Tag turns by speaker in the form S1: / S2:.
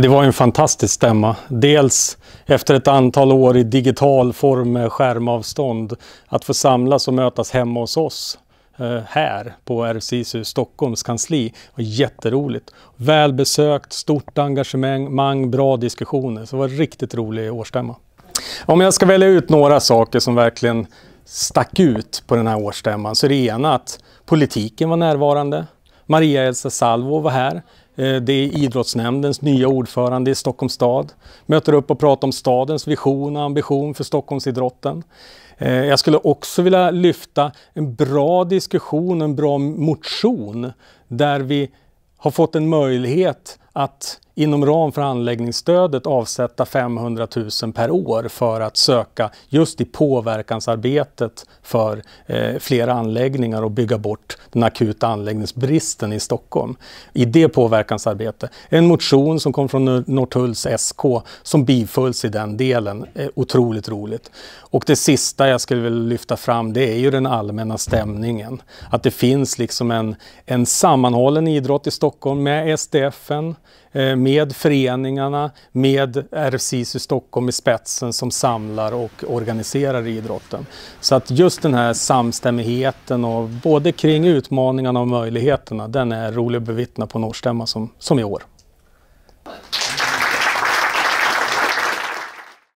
S1: Det var en fantastisk stämma. Dels efter ett antal år i digital form med skärmavstånd, att få samlas och mötas hemma hos oss eh, här på RFSISU Stockholms kansli. Det var jätteroligt. Välbesökt, stort engagemang, bra diskussioner. Så det var en riktigt rolig årsstämma. Om jag ska välja ut några saker som verkligen stack ut på den här årsstämman så är det ena att politiken var närvarande. Maria Elsa Salvo var här. Eh, det är idrottsnämndens nya ordförande i Stockholms stad. Möter upp och pratar om stadens vision och ambition för Stockholmsidrotten. Eh, jag skulle också vilja lyfta en bra diskussion, en bra motion där vi har fått en möjlighet att inom ram för anläggningsstödet avsätta 500 000 per år för att söka just i påverkansarbetet för eh, flera anläggningar och bygga bort den akuta anläggningsbristen i Stockholm. I det påverkansarbetet. En motion som kom från Norrtulls SK som bifölls i den delen. Eh, otroligt roligt. Och det sista jag skulle vilja lyfta fram det är ju den allmänna stämningen. Att det finns liksom en, en sammanhållen idrott i Stockholm med SDFen Eh, med föreningarna, med RFCISU Stockholm i spetsen som samlar och organiserar idrotten. Så att just den här samstämmigheten och både kring utmaningarna och möjligheterna, den är rolig att bevittna på en årsstämma som, som i år.